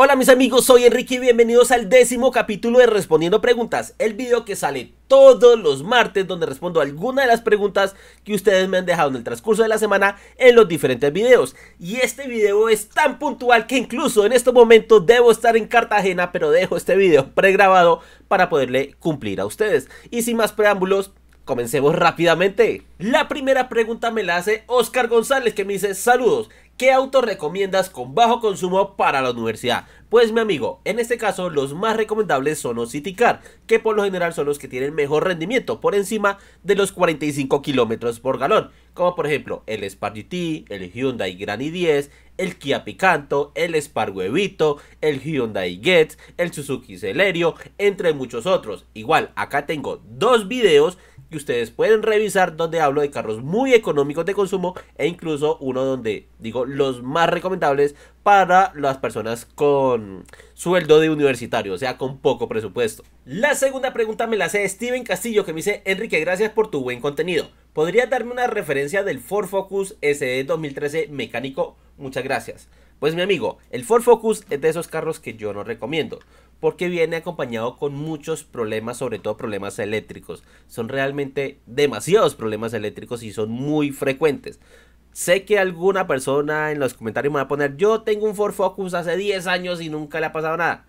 Hola mis amigos, soy Enrique y bienvenidos al décimo capítulo de Respondiendo Preguntas, el video que sale todos los martes donde respondo alguna de las preguntas que ustedes me han dejado en el transcurso de la semana en los diferentes videos. Y este video es tan puntual que incluso en este momento debo estar en Cartagena, pero dejo este video pregrabado para poderle cumplir a ustedes. Y sin más preámbulos, comencemos rápidamente. La primera pregunta me la hace Oscar González que me dice saludos. ¿Qué auto recomiendas con bajo consumo para la universidad? Pues mi amigo, en este caso los más recomendables son los City Car, que por lo general son los que tienen mejor rendimiento por encima de los 45 kilómetros por galón, como por ejemplo el Spark GT, el Hyundai Grand i10, el Kia Picanto, el Spark Huevito, el Hyundai Getz, el Suzuki Celerio, entre muchos otros. Igual, acá tengo dos videos que ustedes pueden revisar donde hablo de carros muy económicos de consumo e incluso uno donde digo los más recomendables para las personas con sueldo de universitario, o sea, con poco presupuesto. La segunda pregunta me la hace Steven Castillo que me dice, Enrique, gracias por tu buen contenido. ¿Podrías darme una referencia del Ford Focus SD e 2013 mecánico? Muchas gracias. Pues mi amigo, el Ford Focus es de esos carros que yo no recomiendo porque viene acompañado con muchos problemas, sobre todo problemas eléctricos. Son realmente demasiados problemas eléctricos y son muy frecuentes. Sé que alguna persona en los comentarios me va a poner, yo tengo un Ford Focus hace 10 años y nunca le ha pasado nada.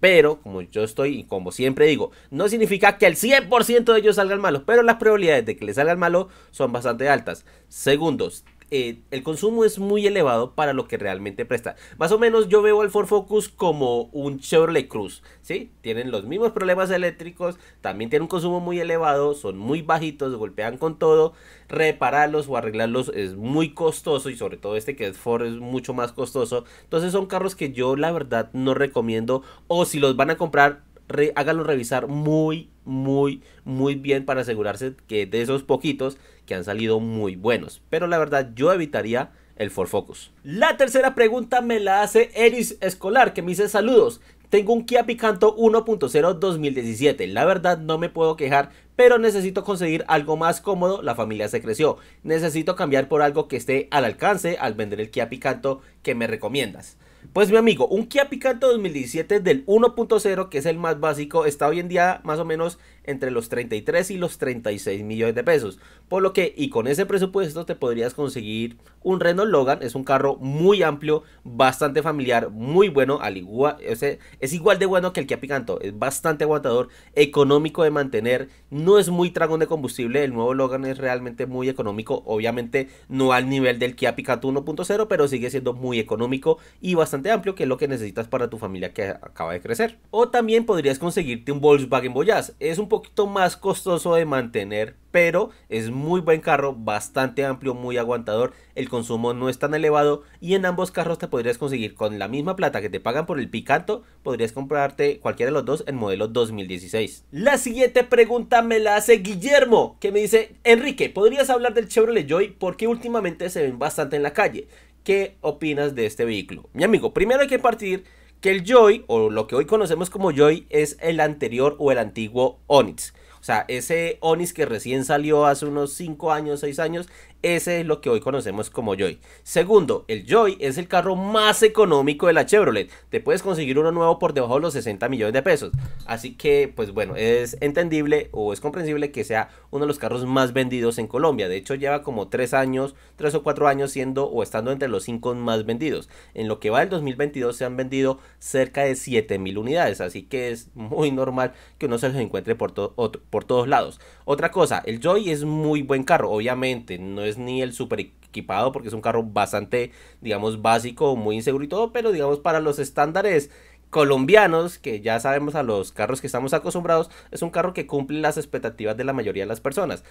Pero, como yo estoy y como siempre digo, no significa que el 100% de ellos salgan malos, pero las probabilidades de que les salgan malo son bastante altas. Segundos, eh, el consumo es muy elevado para lo que realmente presta. Más o menos yo veo al Ford Focus como un Chevrolet Cruz, ¿sí? Tienen los mismos problemas eléctricos, también tienen un consumo muy elevado, son muy bajitos, golpean con todo, repararlos o arreglarlos es muy costoso y sobre todo este que es Ford es mucho más costoso. Entonces son carros que yo la verdad no recomiendo o si los van a comprar Hágalo háganlo revisar muy, muy, muy bien para asegurarse que de esos poquitos que han salido muy buenos. Pero la verdad yo evitaría el For Focus. La tercera pregunta me la hace Eris Escolar que me dice saludos. Tengo un Kia Picanto 1.0 2017. La verdad no me puedo quejar, pero necesito conseguir algo más cómodo. La familia se creció. Necesito cambiar por algo que esté al alcance al vender el Kia Picanto que me recomiendas. Pues mi amigo, un Kia Picanto 2017 del 1.0, que es el más básico, está hoy en día más o menos entre los 33 y los 36 millones de pesos. Por lo que, y con ese presupuesto te podrías conseguir un Renault Logan, es un carro muy amplio, bastante familiar, muy bueno, al igual, es, igual de bueno que el Kia Picanto, es bastante aguantador, económico de mantener, no es muy tragón de combustible, el nuevo Logan es realmente muy económico, obviamente no al nivel del Kia Picanto 1.0, pero sigue siendo muy económico y bastante amplio que es lo que necesitas para tu familia que acaba de crecer. O también podrías conseguirte un Volkswagen boyas Es un poquito más costoso de mantener, pero es muy buen carro, bastante amplio, muy aguantador, el consumo no es tan elevado y en ambos carros te podrías conseguir con la misma plata que te pagan por el Picanto, podrías comprarte cualquiera de los dos en modelo 2016. La siguiente pregunta me la hace Guillermo, que me dice, Enrique, ¿podrías hablar del Chevrolet Joy? Porque últimamente se ven bastante en la calle. ¿Qué opinas de este vehículo? Mi amigo, primero hay que partir que el Joy, o lo que hoy conocemos como Joy, es el anterior o el antiguo Onix. O sea, ese Onix que recién salió hace unos 5 años, 6 años, ese es lo que hoy conocemos como Joy. Segundo, el Joy es el carro más económico de la Chevrolet. Te puedes conseguir uno nuevo por debajo de los 60 millones de pesos. Así que, pues bueno, es entendible o es comprensible que sea uno de los carros más vendidos en Colombia. De hecho, lleva como 3 años, 3 o 4 años siendo o estando entre los 5 más vendidos. En lo que va del 2022 se han vendido cerca de 7 mil unidades. Así que es muy normal que uno se los encuentre por, por todos lados. Otra cosa, el Joy es muy buen carro. Obviamente, no es ni el super equipado porque es un carro bastante, digamos, básico, muy inseguro y todo, pero digamos para los estándares colombianos, que ya sabemos a los carros que estamos acostumbrados, es un carro que cumple las expectativas de la mayoría de las personas.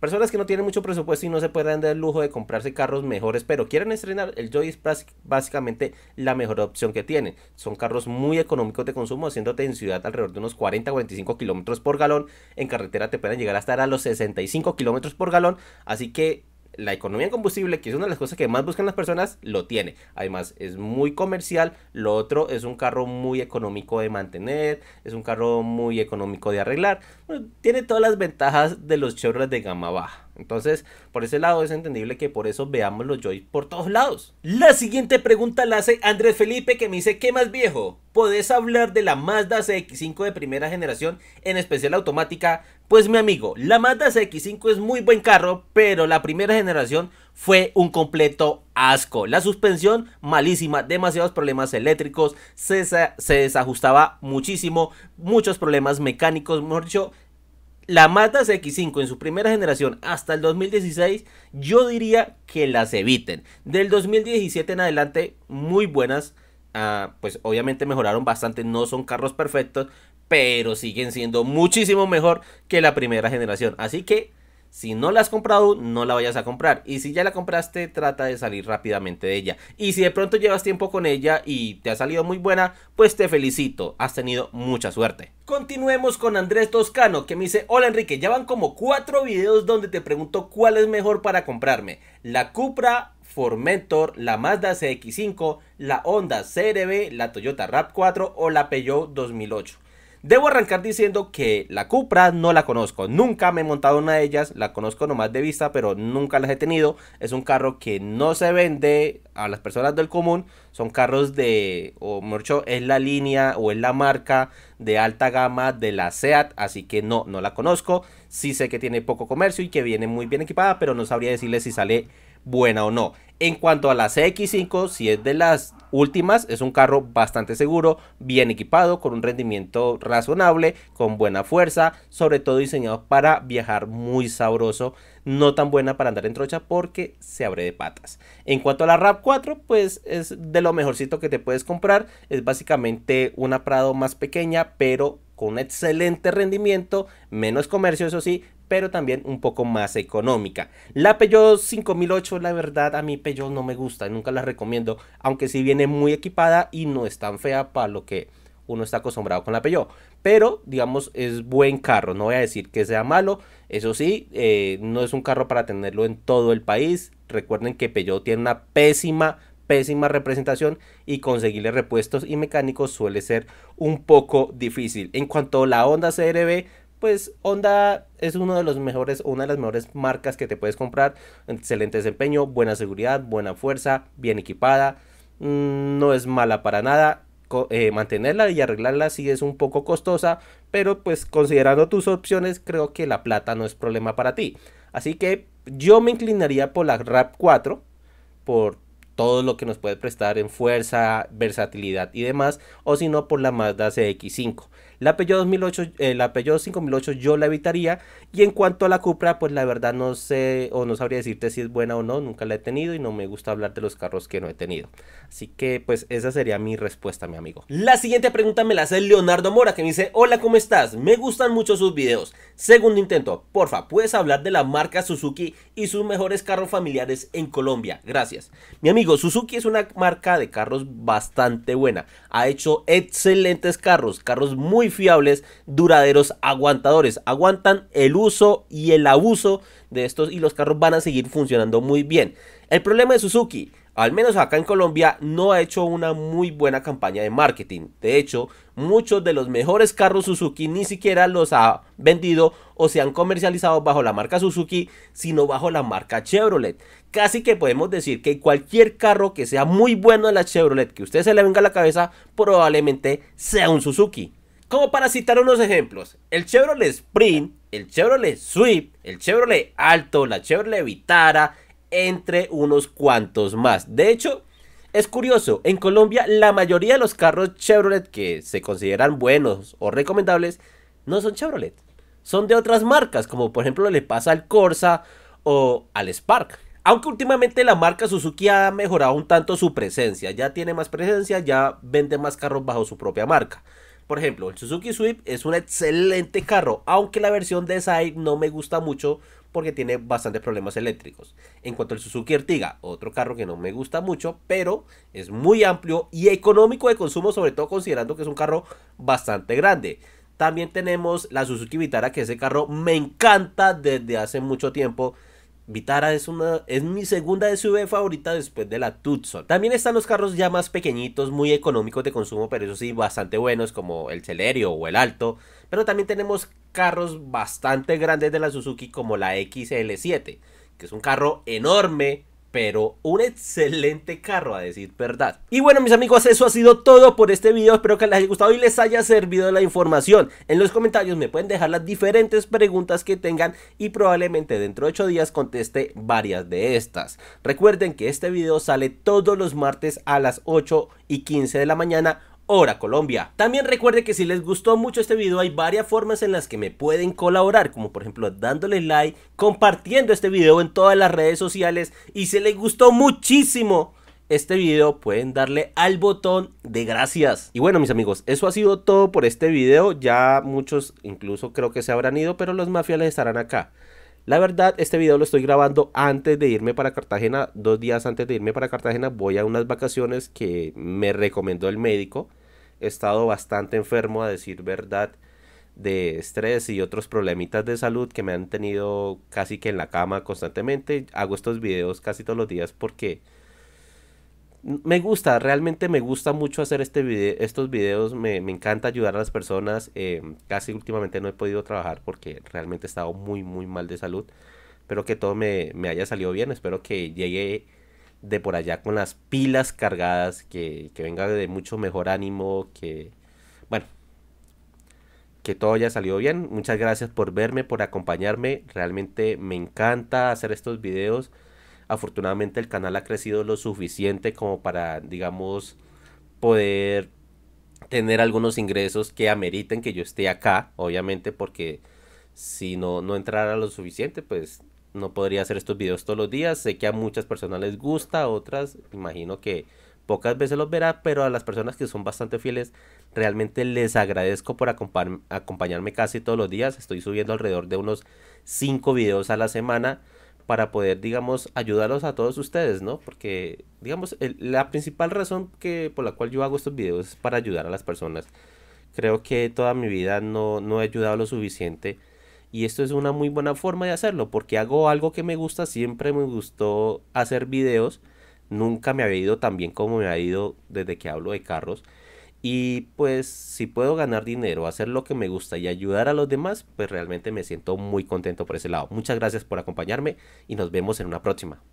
Personas que no tienen mucho presupuesto y no se pueden dar el lujo de comprarse carros mejores, pero quieren estrenar, el Joy es básicamente la mejor opción que tienen. Son carros muy económicos de consumo, haciéndote en ciudad alrededor de unos 40-45 kilómetros por galón. En carretera te pueden llegar hasta a los 65 kilómetros por galón, así que la economía en combustible, que es una de las cosas que más buscan las personas, lo tiene. Además, es muy comercial. Lo otro es un carro muy económico de mantener, es un carro muy económico de arreglar. tiene todas las ventajas de los Chevrolet de gama baja. Entonces, por ese lado es entendible que por eso veamos los Joy por todos lados. La siguiente pregunta la hace Andrés Felipe que me dice, ¿qué más viejo? ¿Podés hablar de la Mazda CX5 de primera generación, en especial automática? Pues mi amigo, la Mazda CX5 es muy buen carro, pero la primera generación fue un completo asco. La suspensión malísima, demasiados problemas eléctricos, se, se desajustaba muchísimo, muchos problemas mecánicos, mejor dicho, la Mazda X5 en su primera generación hasta el 2016, yo diría que las eviten. Del 2017 en adelante, muy buenas. Ah, pues obviamente mejoraron bastante, no son carros perfectos, pero siguen siendo muchísimo mejor que la primera generación. Así que si no la has comprado, no la vayas a comprar. Y si ya la compraste, trata de salir rápidamente de ella. Y si de pronto llevas tiempo con ella y te ha salido muy buena, pues te felicito. Has tenido mucha suerte. Continuemos con Andrés Toscano que me dice, hola Enrique, ya van como cuatro videos donde te pregunto cuál es mejor para comprarme. La Cupra, Formentor, la Mazda CX5, la Honda CRB, la Toyota Rap 4 o la Peugeot 2008. Debo arrancar diciendo que la Cupra no la conozco, nunca me he montado una de ellas, la conozco nomás de vista, pero nunca las he tenido. Es un carro que no se vende a las personas del común, son carros de, o mucho es la línea o es la marca de alta gama de la SEAT, así que no, no la conozco. Sí sé que tiene poco comercio y que viene muy bien equipada, pero no sabría decirle si sale buena o no. En cuanto a la CX5, si es de las últimas, es un carro bastante seguro, bien equipado, con un rendimiento razonable, con buena fuerza, sobre todo diseñado para viajar muy sabroso, no tan buena para andar en trocha porque se abre de patas. En cuanto a la Rap 4 pues es de lo mejorcito que te puedes comprar, es básicamente una Prado más pequeña, pero con excelente rendimiento, menos comercio, eso sí, pero también un poco más económica. La Peugeot 5008, la verdad, a mí Peugeot no me gusta, nunca la recomiendo, aunque sí viene muy equipada y no es tan fea para lo que uno está acostumbrado con la Peugeot. Pero, digamos, es buen carro, no voy a decir que sea malo, eso sí, eh, no es un carro para tenerlo en todo el país. Recuerden que Peugeot tiene una pésima pésima representación y conseguirle repuestos y mecánicos suele ser un poco difícil. En cuanto a la Honda CRB, pues Honda es uno de los mejores, una de las mejores marcas que te puedes comprar. Excelente desempeño, buena seguridad, buena fuerza, bien equipada. Mm, no es mala para nada. Eh, mantenerla y arreglarla sí es un poco costosa, pero pues considerando tus opciones creo que la plata no es problema para ti. Así que yo me inclinaría por la RAP 4 por todo lo que nos puede prestar en fuerza, versatilidad y demás, o si no por la Mazda CX5. La Peugeot, 2008, eh, la Peugeot 5008 yo la evitaría y en cuanto a la Cupra, pues la verdad no sé o no sabría decirte si es buena o no, nunca la he tenido y no me gusta hablar de los carros que no he tenido. Así que pues esa sería mi respuesta, mi amigo. La siguiente pregunta me la hace Leonardo Mora que me dice, hola, ¿cómo estás? Me gustan mucho sus videos. Segundo intento, porfa, ¿puedes hablar de la marca Suzuki y sus mejores carros familiares en Colombia? Gracias. Mi amigo Suzuki es una marca de carros bastante buena. Ha hecho excelentes carros, carros muy fiables, duraderos, aguantadores. Aguantan el uso y el abuso de estos y los carros van a seguir funcionando muy bien. El problema de Suzuki al menos acá en Colombia, no ha hecho una muy buena campaña de marketing. De hecho, muchos de los mejores carros Suzuki ni siquiera los ha vendido o se han comercializado bajo la marca Suzuki, sino bajo la marca Chevrolet. Casi que podemos decir que cualquier carro que sea muy bueno de la Chevrolet que usted se le venga a la cabeza, probablemente sea un Suzuki. Como para citar unos ejemplos, el Chevrolet Sprint, el Chevrolet Sweep, el Chevrolet Alto, la Chevrolet Vitara, entre unos cuantos más. De hecho, es curioso, en Colombia la mayoría de los carros Chevrolet que se consideran buenos o recomendables no son Chevrolet, son de otras marcas, como por ejemplo le pasa al Corsa o al Spark. Aunque últimamente la marca Suzuki ha mejorado un tanto su presencia, ya tiene más presencia, ya vende más carros bajo su propia marca. Por ejemplo, el Suzuki Swift es un excelente carro, aunque la versión de Side no me gusta mucho porque tiene bastantes problemas eléctricos. En cuanto al Suzuki Ertiga, otro carro que no me gusta mucho, pero es muy amplio y económico de consumo, sobre todo considerando que es un carro bastante grande. También tenemos la Suzuki Vitara, que ese carro me encanta desde hace mucho tiempo. Vitara es, una, es mi segunda SUV favorita después de la Tucson. También están los carros ya más pequeñitos, muy económicos de consumo, pero eso sí, bastante buenos, como el Celerio o el Alto. Pero también tenemos carros bastante grandes de la Suzuki como la XL7, que es un carro enorme, pero un excelente carro a decir verdad. Y bueno mis amigos, eso ha sido todo por este video, espero que les haya gustado y les haya servido la información. En los comentarios me pueden dejar las diferentes preguntas que tengan y probablemente dentro de 8 días conteste varias de estas. Recuerden que este video sale todos los martes a las 8 y 15 de la mañana Hora Colombia. También recuerde que si les gustó mucho este video hay varias formas en las que me pueden colaborar, como por ejemplo dándole like, compartiendo este video en todas las redes sociales y si les gustó muchísimo este video pueden darle al botón de gracias. Y bueno mis amigos, eso ha sido todo por este video, ya muchos incluso creo que se habrán ido, pero los mafias estarán acá. La verdad, este video lo estoy grabando antes de irme para Cartagena, dos días antes de irme para Cartagena, voy a unas vacaciones que me recomendó el médico. He estado bastante enfermo, a decir verdad, de estrés y otros problemitas de salud que me han tenido casi que en la cama constantemente. Hago estos videos casi todos los días porque me gusta, realmente me gusta mucho hacer este video, estos videos, me, encanta ayudar a las personas, eh, casi últimamente no he podido trabajar porque realmente he estado muy muy mal de salud, espero que todo me, haya salido bien, espero que llegue de por allá con las pilas cargadas, que, que venga de mucho mejor ánimo, que bueno, que todo haya salido bien, muchas gracias por verme, por acompañarme, realmente me encanta hacer estos videos, Afortunadamente el canal ha crecido lo suficiente como para, digamos, poder tener algunos ingresos que ameriten que yo esté acá, obviamente, porque si no, no entrara lo suficiente, pues no podría hacer estos videos todos los días. Sé que a muchas personas les gusta, a otras imagino que pocas veces los verá, pero a las personas que son bastante fieles, realmente les agradezco por acompañarme casi todos los días. Estoy subiendo alrededor de unos 5 videos a la semana para poder, digamos, ayudarlos a todos ustedes, ¿no? Porque, digamos, la principal razón que, por la cual yo hago estos videos es para ayudar a las personas. Creo que toda mi vida no, no he ayudado lo suficiente y esto es una muy buena forma de hacerlo porque hago algo que me gusta, siempre me gustó hacer videos, nunca me había ido tan bien como me ha ido desde que hablo de carros y pues si puedo ganar dinero, hacer lo que me gusta y ayudar a los demás, pues realmente me siento muy contento por ese lado. Muchas gracias por acompañarme y nos vemos en una próxima.